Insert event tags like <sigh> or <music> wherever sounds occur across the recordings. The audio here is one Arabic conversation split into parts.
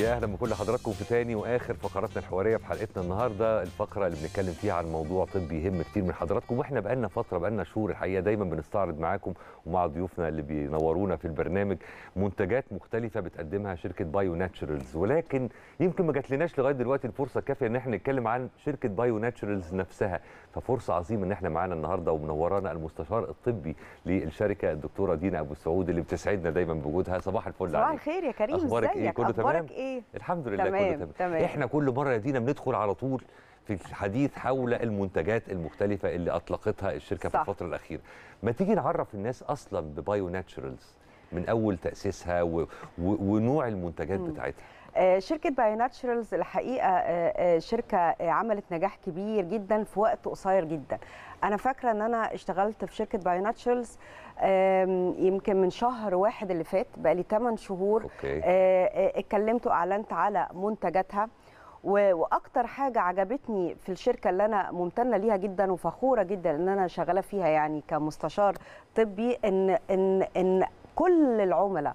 يا اهلا بكل حضراتكم في تاني واخر فقراتنا الحواريه في حلقتنا النهارده الفقره اللي بنتكلم فيها عن موضوع طبي يهم كتير من حضراتكم واحنا بقالنا فتره بقالنا شهور الحقيقه دايما بنستعرض معاكم ومع ضيوفنا اللي بينورونا في البرنامج منتجات مختلفه بتقدمها شركه بايو ناتشرالز ولكن يمكن ما جاتلناش لغايه دلوقتي الفرصه الكافيه ان احنا نتكلم عن شركه بايو ناتشرالز نفسها ففرصه عظيمه ان احنا معانا النهارده ومنورانا المستشار الطبي للشركه الدكتوره دينا ابو السعود اللي بتسعدنا دايما بوجودها صباح الفل صباح الخير يا كريم اخبارك ايه كله تمام اخبارك ايه الحمد لله تمام. كله تمام. تمام احنا كل مره يا دينا بندخل على طول في الحديث حول المنتجات المختلفه اللي اطلقتها الشركه صح. في الفتره الاخيره ما تيجي نعرف الناس اصلا ببايو ناتشرالز من اول تاسيسها و... و... ونوع المنتجات م. بتاعتها آه، شركة باي ناتشرالز الحقيقة آه، آه، شركة عملت نجاح كبير جدا في وقت قصير جدا أنا فاكرة أن أنا اشتغلت في شركة باي ناتشرالز يمكن من شهر واحد اللي فات بقى لي 8 شهور أوكي. اتكلمت وأعلنت على منتجاتها واكتر حاجه عجبتني في الشركه اللي انا ممتنه ليها جدا وفخوره جدا ان انا شغاله فيها يعني كمستشار طبي ان ان ان كل العملاء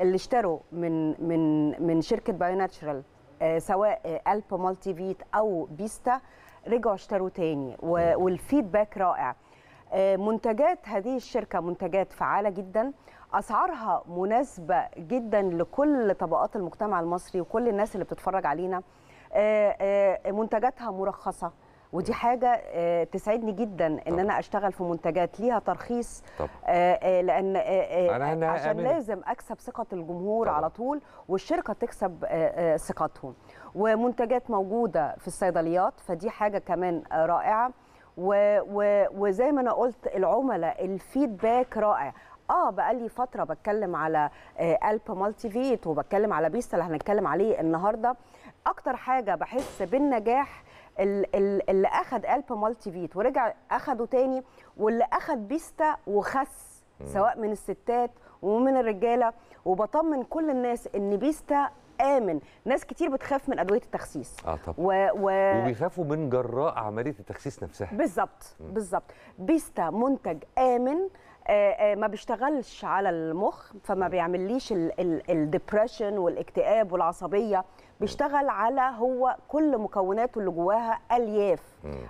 اللي اشتروا من من من شركه بايوناتشرال آه، سواء آه، الب مالتي فيت او بيستا رجعوا اشتروا تاني والفيدباك رائع آه، منتجات هذه الشركه منتجات فعاله جدا اسعارها مناسبه جدا لكل طبقات المجتمع المصري وكل الناس اللي بتتفرج علينا منتجاتها مرخصه ودي حاجه آه، تسعدني جدا ان طبعا. انا اشتغل في منتجات ليها ترخيص طبعا. آه، آه، لان أنا عشان أمين. إيه؟ لازم اكسب ثقه الجمهور طبعا. على طول والشركه تكسب ثقتهم ومنتجات موجوده في الصيدليات فدي حاجه كمان رائعه و و وزي ما انا قلت العملاء الفيدباك رائع اه بقى لي فتره بتكلم على الب مالتي فيت وبتكلم على بيست اللي هنتكلم عليه النهارده اكتر حاجه بحس بالنجاح اللي اخذ الب مالتي فيت ورجع اخده تاني واللي اخذ بيستا وخس سواء من الستات ومن الرجاله وبطمن كل الناس ان بيستا امن ناس كتير بتخاف من ادويه التخسيس اه طبعا و... و... وبيخافوا من جراء عمليه التخسيس نفسها بالظبط بالظبط بيستا منتج امن آه، آه، ما بيشتغلش على المخ فما بيعمليش الديبريشن والاكتئاب والعصبيه بيشتغل على هو كل مكوناته اللي جواها الياف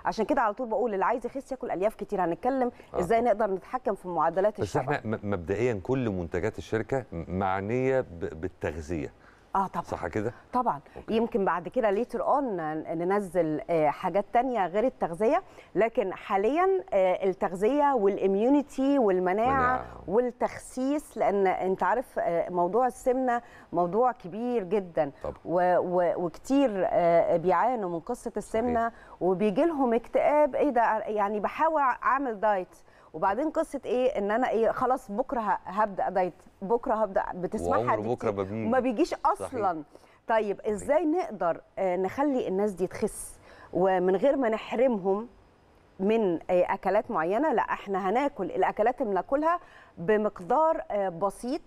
عشان كده على طول بقول اللي عايز يخس ياكل الياف كتير هنتكلم آه. ازاي نقدر نتحكم في معدلات الشبع بس احنا مبدئيا كل منتجات الشركه معنيه بالتغذيه اه طبعا صح كده طبعا أوكي. يمكن بعد كده ليتر اون ننزل آه، حاجات تانية غير التغذيه لكن حاليا آه، التغذيه والاميونيتي والمناعه منع. والتخسيس لان انت عارف آه، موضوع السمنه موضوع كبير جدا طبعا. و... و... وكتير بيعانوا من قصه السمنه وبيجي لهم اكتئاب ايه ده يعني بحاول اعمل دايت وبعدين قصه ايه ان انا ايه خلاص بكره هبدا دايت بكره هبدا بتسمعها دي بكره ما بيجيش اصلا صحيح. طيب ازاي نقدر آه، نخلي الناس دي تخس ومن غير ما نحرمهم من آه، اكلات معينه لا احنا هناكل الاكلات اللي بناكلها بمقدار آه، بسيط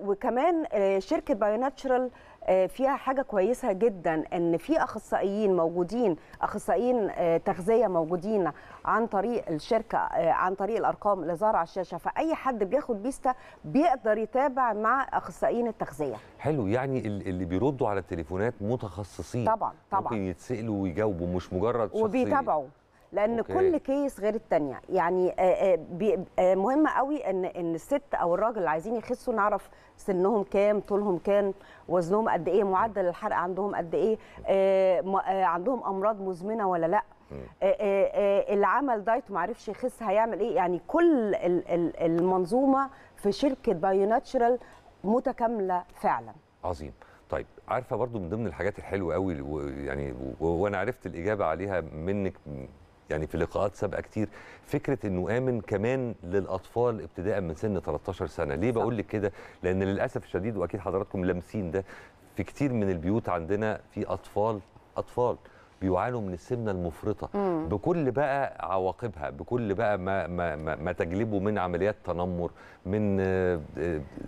وكمان شركه بايوناتشرال آه، فيها حاجه كويسه جدا ان في اخصائيين موجودين اخصائيين آه، تغذيه موجودين عن طريق الشركه آه، عن طريق الارقام اللي ظهر على الشاشه فاي حد بياخد بيستا بيقدر يتابع مع اخصائيين التغذيه حلو يعني اللي بيردوا على التليفونات متخصصين طبعا طبعا ممكن يتسالوا ويجاوبوا مش مجرد شخصيه وبيتابعوا لان أوكي. كل كيس غير الثانيه يعني آه، آه، آه، مهم قوي ان ان الست او الراجل اللي عايزين يخسوا نعرف سنهم كام طولهم كام وزنهم قد ايه معدل الحرق عندهم قد ايه عندهم امراض مزمنه ولا لا اللي عمل دايت ومعرفش يخس هيعمل ايه يعني كل المنظومه في شركه بايو ناتشرال متكامله فعلا عظيم طيب عارفه برضو من ضمن الحاجات الحلوه قوي يعني وانا عرفت الاجابه عليها منك يعني في لقاءات سابقه كتير فكره انه امن كمان للاطفال ابتداء من سن 13 سنه ليه بقول لك كده لان للاسف الشديد واكيد حضراتكم لامسين ده في كتير من البيوت عندنا في اطفال اطفال بيعانوا من السمنه المفرطه مم. بكل بقى عواقبها بكل بقى ما ما ما, ما تجلبه من عمليات تنمر من آه،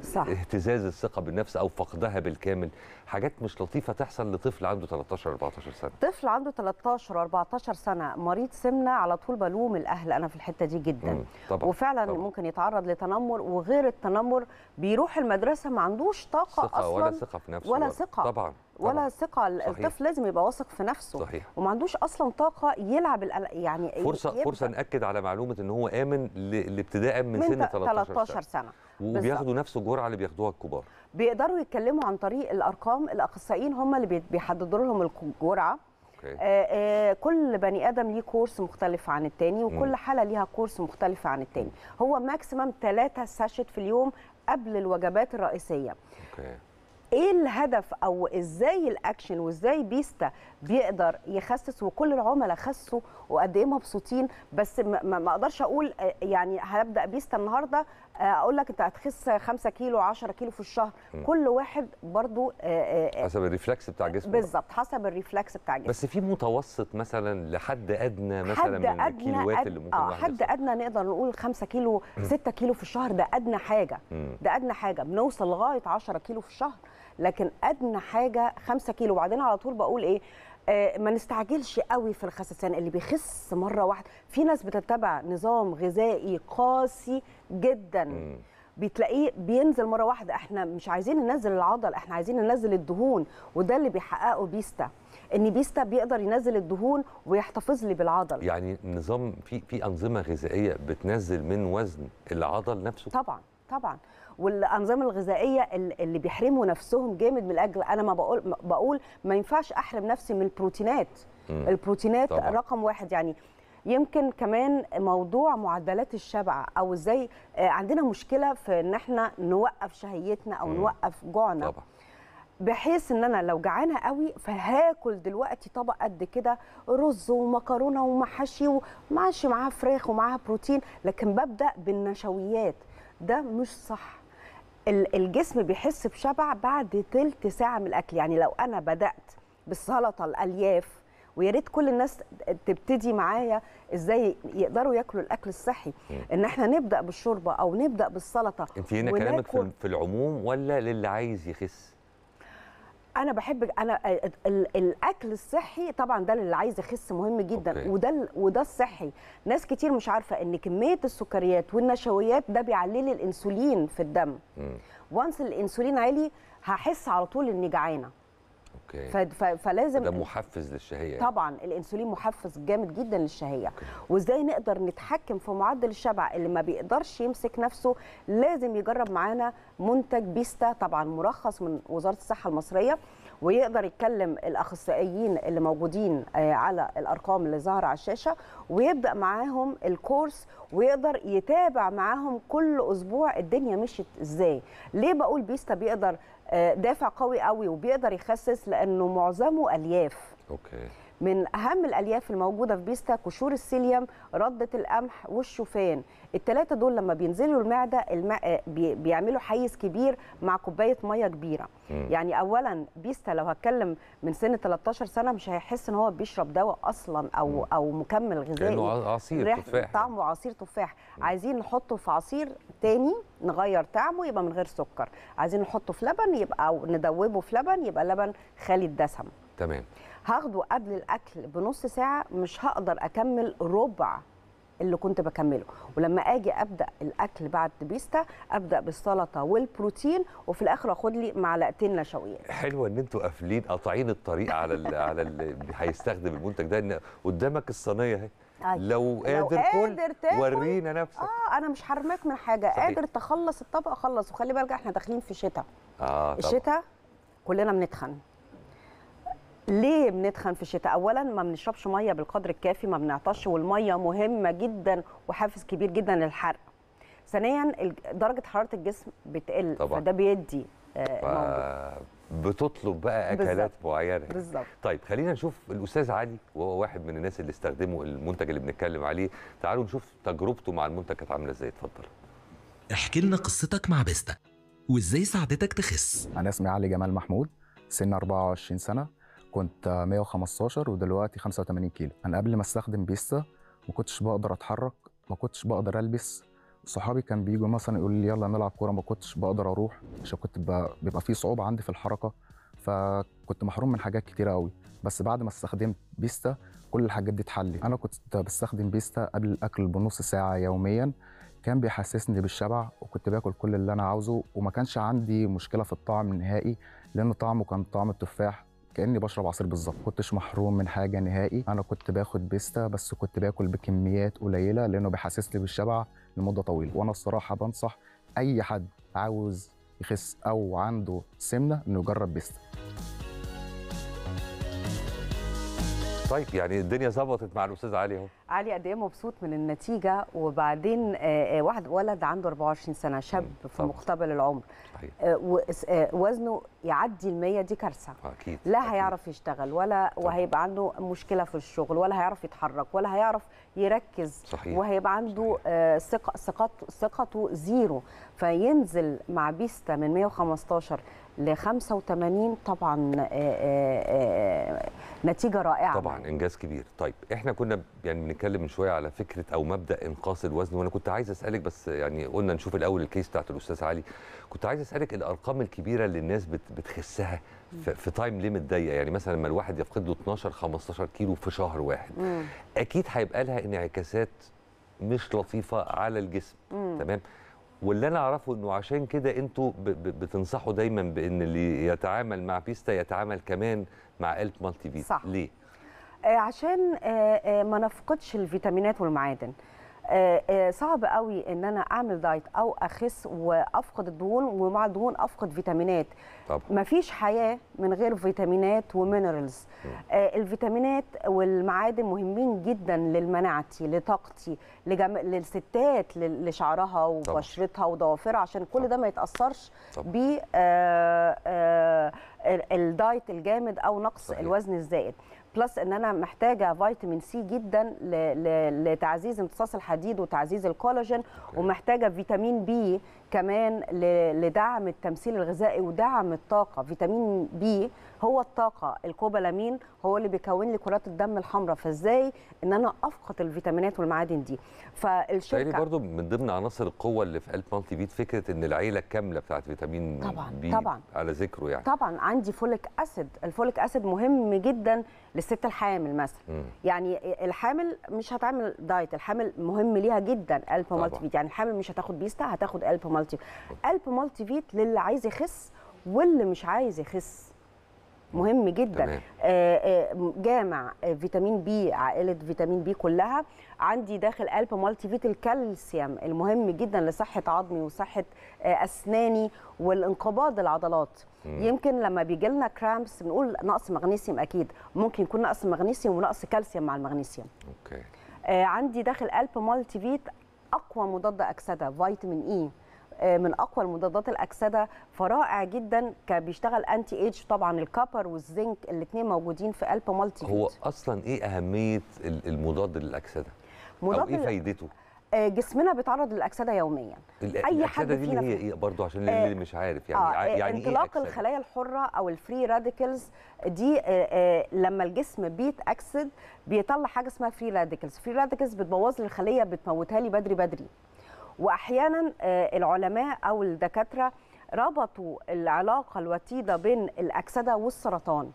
صح. اهتزاز الثقه بالنفس او فقدها بالكامل حاجات مش لطيفه تحصل لطفل عنده 13 14 سنه طفل عنده 13 14 سنه مريض سمنه على طول بلوم الاهل انا في الحته دي جدا طبعا. وفعلا طبعا. ممكن يتعرض لتنمر وغير التنمر بيروح المدرسه ما عندوش طاقه ثقة اصلا ولا ثقه في نفسه ولا ثقه طبعا ولا ثقه الطفل لازم يبقى واثق في نفسه صحيح. وما عندوش اصلا طاقه يلعب يعني فرصه يبقى. فرصه ناكد على معلومه ان هو امن لابتداء من, من سن 13, 13 سنه, سنة. وبياخدوا نفس الجرعه اللي بياخدوها الكبار بيقدروا يتكلموا عن طريق الارقام الاخصائيين هم اللي بيحددوا لهم الجرعه آه آه كل بني ادم ليه كورس مختلف عن التاني وكل حاله ليها كورس مختلف عن التاني هو ماكسيمم 3 ساشت في اليوم قبل الوجبات الرئيسيه أوكي. ايه الهدف او ازاي الاكشن وازاي بيستا بيقدر يخسس وكل العملاء خسوا وقد ايه مبسوطين بس ما اقدرش اقول آه، يعني هبدا بيستا النهارده آه، اقول لك انت هتخس 5 كيلو 10 كيلو في الشهر م. كل واحد برضو آه، حسب الريفلكس بتاع جسمه بالظبط حسب الريفلكس بتاع جسمه بس في متوسط مثلا لحد ادنى مثلا حد من أدنى الكيلوات أد... اللي ممكن آه حد ادنى نقدر نقول 5 كيلو 6 كيلو في الشهر ده ادنى حاجه م. ده ادنى حاجه بنوصل لغايه 10 كيلو في الشهر لكن ادنى حاجه 5 كيلو وبعدين على طول بقول ايه آه، ما نستعجلش قوي في الخسسان اللي بيخس مره واحده في ناس بتتبع نظام غذائي قاسي جدا بتلاقيه بينزل مره واحده احنا مش عايزين ننزل العضل احنا عايزين ننزل الدهون وده اللي بيحققه بيستا ان بيستا بيقدر ينزل الدهون ويحتفظ لي بالعضل يعني نظام في في انظمه غذائيه بتنزل من وزن العضل نفسه طبعا طبعا والانظمه الغذائيه اللي بيحرموا نفسهم جامد من اجل انا ما بقول بقول ما ينفعش احرم نفسي من البروتينات مم. البروتينات طبعا. رقم واحد يعني يمكن كمان موضوع معدلات الشبع او ازاي آه، عندنا مشكله في ان احنا نوقف شهيتنا او مم. نوقف جوعنا طبعا. بحيث ان انا لو جعانه قوي فهاكل دلوقتي طبق قد كده رز ومكرونه ومحاشي ومعاش معاه فراخ ومعاها بروتين لكن ببدا بالنشويات ده مش صح الجسم بيحس بشبع بعد تلت ساعه من الاكل يعني لو انا بدات بالسلطه الالياف ويا ريت كل الناس تبتدي معايا ازاي يقدروا ياكلوا الاكل الصحي ان احنا نبدا بالشوربه او نبدا بالسلطه انت هنا كلامك في العموم ولا للي عايز يخس انا بحب انا الاكل الصحي طبعا ده اللي عايز يخس مهم جدا وده وده الصحي ناس كتير مش عارفه ان كميه السكريات والنشويات ده بيعلل الانسولين في الدم وانس الانسولين عالي هحس على طول اني جعانه اوكي فلازم ده محفز للشهيه طبعا الانسولين محفز جامد جدا للشهيه أوكي. وازاي نقدر نتحكم في معدل الشبع اللي ما بيقدرش يمسك نفسه لازم يجرب معانا منتج بيستا طبعا مرخص من وزاره الصحه المصريه ويقدر يتكلم الاخصائيين اللي موجودين آه، على الارقام اللي ظاهره على الشاشه ويبدا معاهم الكورس ويقدر يتابع معاهم كل اسبوع الدنيا مشيت ازاي ليه بقول بيستا بيقدر آه، دافع قوي قوي وبيقدر يخسس لانه معظمه الياف أوكي. من أهم الألياف الموجودة في بيستا قشور السيليوم ردة القمح والشوفان الثلاثة دول لما بينزلوا المعدة الم... بيعملوا حيز كبير مع كوباية مية كبيرة م. يعني أولا بيستا لو هتكلم من سن 13 سنة مش هيحس إن هو بيشرب دواء أصلا أو م. أو مكمل غذائي كأنه عصير تفاح طعمه عصير تفاح م. عايزين نحطه في عصير تاني نغير طعمه يبقى من غير سكر عايزين نحطه في لبن يبقى أو ندوبه في لبن يبقى لبن خالي الدسم تمام هاخده قبل الاكل بنص ساعه مش هقدر اكمل ربع اللي كنت بكمله ولما اجي ابدا الاكل بعد بيستا ابدا بالسلطه والبروتين وفي الاخر اخد لي معلقتين نشويات حلوه ان انتوا قافلين قاطعين الطريق على الـ <laughs> على اللي هيستخدم المنتج ده ان قدامك الصينيه اهي أيوة. لو قادر, لو قادر كل ورينا نفسك اه انا مش هرماك من حاجه صحيح. قادر تخلص الطبق خلص وخلي بالك احنا داخلين في شتاء اه الشتاء كلنا بنتخن ليه بنتخن في الشتاء اولا ما بنشربش ميه بالقدر الكافي ما بنعطش والميه مهمه جدا وحافز كبير جدا للحرق ثانيا درجه حراره الجسم بتقل طبعا. فده بيدي آه، موضوع بتطلب بقى اكلات معينه بالظبط طيب خلينا نشوف الاستاذ علي وهو واحد من الناس اللي استخدموا المنتج اللي بنتكلم عليه تعالوا نشوف تجربته مع المنتج كانت عامله ازاي اتفضل احكي لنا قصتك مع بيستا وازاي ساعدتك تخس انا اسمي علي جمال محمود سن 24 سنه كنت 115 ودلوقتي 85 كيلو انا قبل ما استخدم بيستا ما كنتش بقدر اتحرك ما كنتش بقدر البس صحابي كان بيجوا مثلا يقولوا لي يلا نلعب كوره ما كنتش بقدر اروح عشان كنت بيبقى في صعوبه عندي في الحركه فكنت محروم من حاجات كتيره قوي بس بعد ما استخدمت بيستا كل الحاجات دي اتحلت انا كنت بستخدم بيستا قبل الاكل بنص ساعه يوميا كان بيحسسني بالشبع وكنت باكل كل اللي انا عاوزه وما كانش عندي مشكله في الطعم نهائي لان طعمه كان طعم التفاح كاني بشرب عصير بالظبط كنتش محروم من حاجه نهائي انا كنت باخد بيستا بس كنت باكل بكميات قليله لانه بيحسسني بالشبع لمده طويله وانا الصراحه بنصح اي حد عاوز يخس او عنده سمنه انه يجرب بيستا طيب يعني الدنيا ظبطت مع الاستاذ علي اهو علي قد ايه مبسوط من النتيجه وبعدين آه، آه، واحد ولد عنده 24 سنه شاب في مقتبل العمر طيب. آه، وزنه يعدي ال 100 دي كارثه اكيد لا هيعرف يشتغل ولا طبعا. وهيبقى عنده مشكله في الشغل ولا هيعرف يتحرك ولا هيعرف يركز صحيح. وهيبقى عنده ثقه ثقته زيرو فينزل مع بيستا من 115 ل 85 طبعا آه، آه، آه، نتيجه رائعه طبعا انجاز كبير طيب احنا كنا يعني بنتكلم من شويه على فكره او مبدا انقاص الوزن وانا كنت عايز اسالك بس يعني قلنا نشوف الاول الكيس بتاعت الاستاذ علي كنت عايز اسالك الارقام الكبيره اللي الناس بتخسها في تايم ليميت ضيق يعني مثلا لما الواحد يفقد له 12 15 كيلو في شهر واحد مم. اكيد هيبقى لها انعكاسات مش لطيفه على الجسم مم. تمام واللي انا اعرفه انه عشان كده انتوا بتنصحوا دايما بان اللي يتعامل مع بيستا يتعامل كمان مع الب مالتي فيتا صح. ليه؟ آه، عشان آه، آه، ما نفقدش الفيتامينات والمعادن آه، آه، صعب قوي ان انا اعمل دايت او اخس وافقد الدهون ومع الدهون افقد فيتامينات طبعا. مفيش حياه من غير فيتامينات ومينرالز آه، الفيتامينات والمعادن مهمين جدا لمناعتي لطاقتي لجم... للستات لشعرها وبشرتها وضوافرها عشان كل ده ما يتاثرش ب الدايت الجامد او نقص صحيح. الوزن الزائد بلس ان انا محتاجه فيتامين سي جدا لتعزيز امتصاص الحديد وتعزيز الكولاجين ومحتاجه فيتامين بي كمان لدعم التمثيل الغذائي ودعم الطاقه فيتامين بي هو الطاقه الكوبالامين هو اللي بيكون لي كرات الدم الحمراء فازاي ان انا افقد الفيتامينات والمعادن دي فالشركه يعني برضو من ضمن عناصر القوه اللي في قلب مالتي بيت فكره ان العيله الكامله بتاعت فيتامين طبعا بي طبعا على ذكره يعني طبعا عندي فوليك اسيد الفوليك اسيد مهم جدا للست الحامل مثلا يعني الحامل مش هتعمل دايت الحامل مهم ليها جدا قلب مالتي بيت يعني الحامل مش هتاخد بيستا هتاخد قلب مالتي قلب مالتي فيت للي عايز يخس واللي مش عايز يخس مهم جدا تمام. آه، آه، جامع فيتامين بي عائله فيتامين بي كلها عندي داخل قلب مالتي فيت الكالسيوم المهم جدا لصحه عظمي وصحه آه، اسناني والانقباض العضلات مم. يمكن لما بيجي لنا كرامبس بنقول نقص مغنيسيوم اكيد ممكن يكون نقص مغنيسيوم ونقص كالسيوم مع المغنيسيوم اوكي عندي داخل قلب مالتي فيت اقوى مضاد اكسده فيتامين اي e. آه، من اقوى المضادات الاكسده فرائع جدا كان بيشتغل انتي ايج طبعا الكابر والزنك الاثنين موجودين في قلب مالتي هو اصلا ايه اهميه المضاد للاكسده مضاد ايه فايدته آه، جسمنا بيتعرض للاكسده يوميا اي حد دي فينا اللي هي ايه برضه عشان اللي, آه اللي مش عارف يعني آه يعني إيه انطلاق إيه الخلايا الحره او الفري راديكلز دي آه آه لما الجسم بيتاكسد بيطلع حاجه اسمها فري راديكلز فري راديكلز بتبوظ لي الخليه بتموتها لي بدري بدري واحيانا آه، العلماء او الدكاتره ربطوا العلاقه الوتيده بين الاكسده والسرطان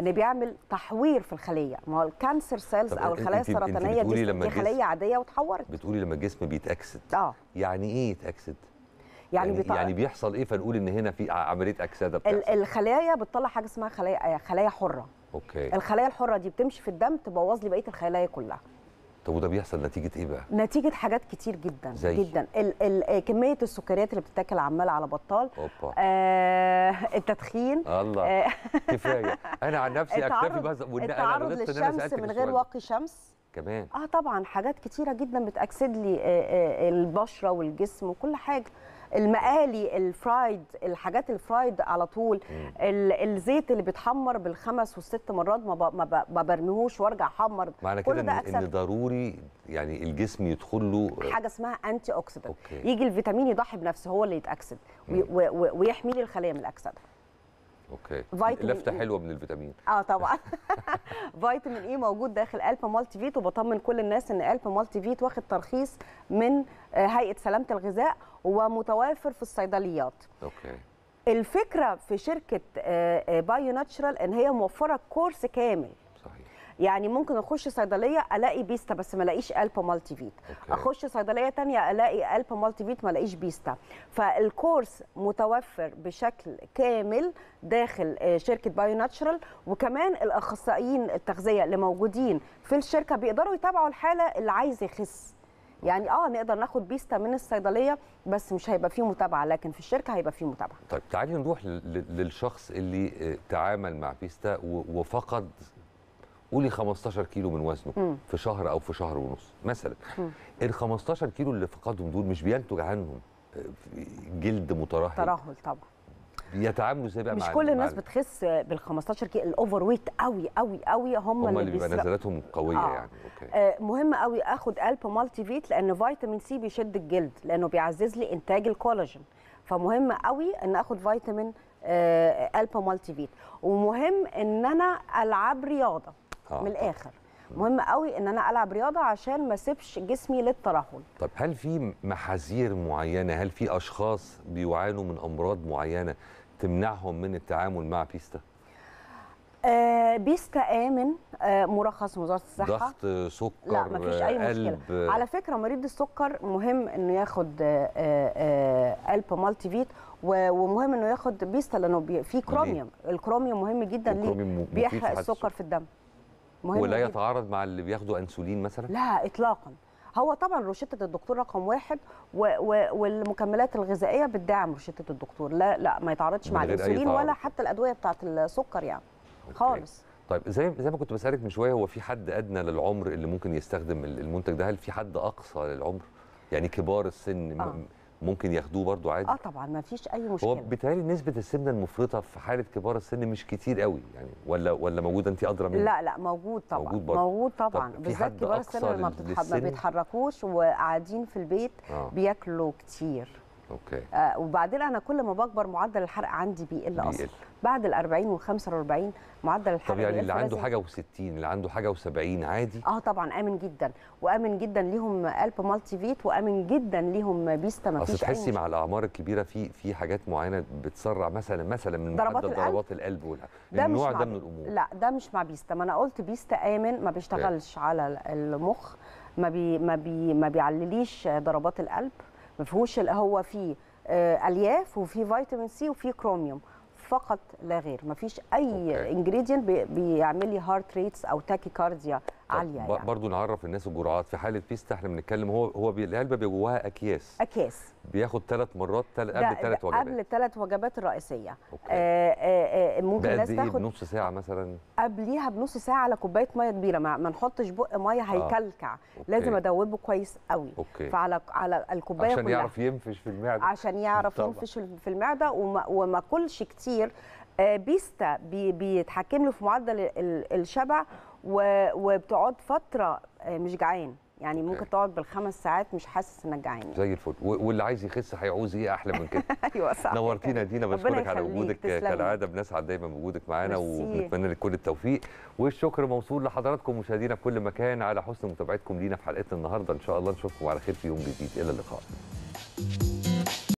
ان بيعمل تحوير في الخليه ما هو الكانسر سيلز او الخلايا السرطانيه دي, دي خليه عاديه وتحورت بتقولي لما الجسم بيتاكسد اه يعني ايه يتاكسد يعني يعني, يعني بيحصل ايه فنقول ان هنا في عمليه اكسده بتحصل الخلايا بتطلع حاجه اسمها خلايا آه، خلايا حره اوكي الخلايا الحره دي بتمشي في الدم تبوظ لي بقيه الخلايا كلها طب وده بيحصل نتيجه ايه بقى نتيجه حاجات كتير جدا زي؟ جدا ال ال آه، كميه السكريات اللي بتتاكل عمال على بطال آه <laughs> التدخين الله آه، <laughs> كفايه انا عن نفسي اكتفي بس التعرض للشمس من غير واقي شمس كمان اه طبعا حاجات كتيره جدا بتاكسد لي آه آه, آه، البشره والجسم وكل حاجه المقالي الفرايد الحاجات الفرايد على طول الزيت اللي بيتحمر بالخمس والست مرات ما ما برميهوش وارجع احمر معنى كده إن, ان ضروري يعني الجسم يدخل له آه، حاجه اسمها انتي اوكسيدنت يجي الفيتامين يضحي بنفسه هو اللي يتاكسد ويحمي لي الخليه من الاكسده اوكي فيتامين لفته إيه. حلوه من الفيتامين اه طبعا <laughs> فيتامين اي موجود داخل الب مالتي فيت وبطمن كل الناس ان الب مالتي فيت واخد ترخيص من آه، هيئه سلامه الغذاء ومتوافر في الصيدليات اوكي الفكره في شركه بايو آه، ناتشرال آه، ان هي موفره كورس كامل يعني ممكن اخش صيدليه الاقي بيستا بس ما الاقيش الب مالتي فيت أوكي. اخش صيدليه ثانيه الاقي الب مالتي فيت ما الاقيش بيستا فالكورس متوفر بشكل كامل داخل آه، شركه بايو ناتشرال وكمان الاخصائيين التغذيه اللي موجودين في الشركه بيقدروا يتابعوا الحاله اللي عايز يخس يعني اه نقدر ناخد بيستا من الصيدليه بس مش هيبقى فيه متابعه لكن في الشركه هيبقى فيه متابعه. طيب تعالي نروح للشخص اللي آه، تعامل مع بيستا وفقد قولي 15 كيلو من وزنه مم. في شهر او في شهر ونص مثلا ال 15 كيلو اللي فقدهم دول مش بينتج عنهم آه، جلد مترهل ترهل طبعا بيتعاملوا ازاي بقى مش كل الناس بتخس بال 15 كيلو الاوفر ويت قوي قوي قوي هم, هم اللي, اللي بيبقى نزلاتهم قويه آه. يعني اوكي آه مهم قوي اخد الب مالتي فيت لان فيتامين سي بيشد الجلد لانه بيعزز لي انتاج الكولاجين فمهم قوي ان اخد فيتامين آه الب مالتي فيت ومهم ان انا العب رياضه آه. من آه. الاخر مهم قوي ان انا العب رياضه عشان ما اسيبش جسمي للترهل طب هل في محاذير معينه هل في اشخاص بيعانوا من امراض معينه تمنعهم من التعامل مع بيستا آه، بيستا امن آه، مرخص من وزاره الصحه ضغط سكر لا مفيش اي مشكله على فكره مريض السكر مهم انه ياخد قلب مالتي فيت ومهم انه ياخد بيستا لانه في كروميوم الكروميوم مهم جدا ليه بيحرق السكر في الدم مهم ولا يتعارض مع اللي بياخدوا انسولين مثلا لا اطلاقا هو طبعا روشته الدكتور رقم واحد و و والمكملات الغذائيه بتدعم روشته الدكتور لا لا ما يتعارضش مع الانسولين ولا حتى الادويه بتاعه السكر يعني أوكي. خالص طيب زي زي ما كنت بسالك من شويه هو في حد ادنى للعمر اللي ممكن يستخدم المنتج ده هل في حد اقصى للعمر يعني كبار السن آه. ممكن ياخدوه برضو عادي اه طبعا ما فيش اي مشكله هو بيتهيألي نسبه السمنه المفرطه في حاله كبار السن مش كتير قوي يعني ولا ولا موجوده انت ادرى منه؟ لا لا موجود طبعا موجود, برضو. موجود طبعا بالذات كبار السن ما بيتحركوش وقاعدين في البيت آه. بياكلوا كتير اوكي آه وبعدين انا كل ما بكبر معدل الحرق عندي بيقل اصلا بعد ال 40 و45 معدل الحرق طب يعني اللي عنده حاجه و60 اللي عنده حاجه و70 عادي اه طبعا امن جدا وامن جدا ليهم قلب مالتي فيت وامن جدا ليهم بيستا ما فيش تحسي مع الاعمار الكبيره في في حاجات معينه بتسرع مثلا مثلا من ضربات القلب ضربات القلب ولا ده النوع ده من الامور لا ده مش مع بيستا ما انا قلت بيستا امن ما بيشتغلش إيه؟ على المخ ما بي ما بي ما بيعلليش ضربات القلب ما فيهوش هو فيه آه، الياف وفي فيتامين سي وفي كروميوم فقط لا غير مفيش اي انجريدينت بيعمل لي هارت ريتس او تاكي كارديا عاليه يعني. برضه نعرف الناس الجرعات في حاله بيستا احنا بنتكلم هو هو العلبه بيبقى جواها اكياس اكياس بياخد ثلاث مرات تل... قبل ثلاث وجبات قبل ثلاث وجبات الرئيسيه أوكي. آه آه, آه، ممكن الناس إيه؟ تاخد بنص ساعه مثلا قبليها بنص ساعه على كوبايه ميه كبيره ما, ما نحطش بق ميه آه. هيكلكع آه. لازم ادوبه كويس قوي أوكي. فعلى على الكوبايه عشان كلها. يعرف ينفش في المعده عشان يعرف <laughs> ينفش في المعده وما, وما كلش كتير آه، بيستا بيتحكم له في معدل الشبع وبتقعد فتره آه، مش جعان يعني ممكن تقعد بالخمس ساعات مش حاسس انك جعان زي الفل واللي عايز يخس هيعوز ايه احلى من كده <laughs> ايوه صح نورتينا دينا بشكرك على وجودك كالعاده بنسعد دايما بوجودك معانا وبنتمنى لك كل التوفيق والشكر موصول لحضراتكم مشاهدينا في كل مكان على حسن متابعتكم لينا في حلقتنا النهارده ان شاء الله نشوفكم على خير في يوم جديد الى اللقاء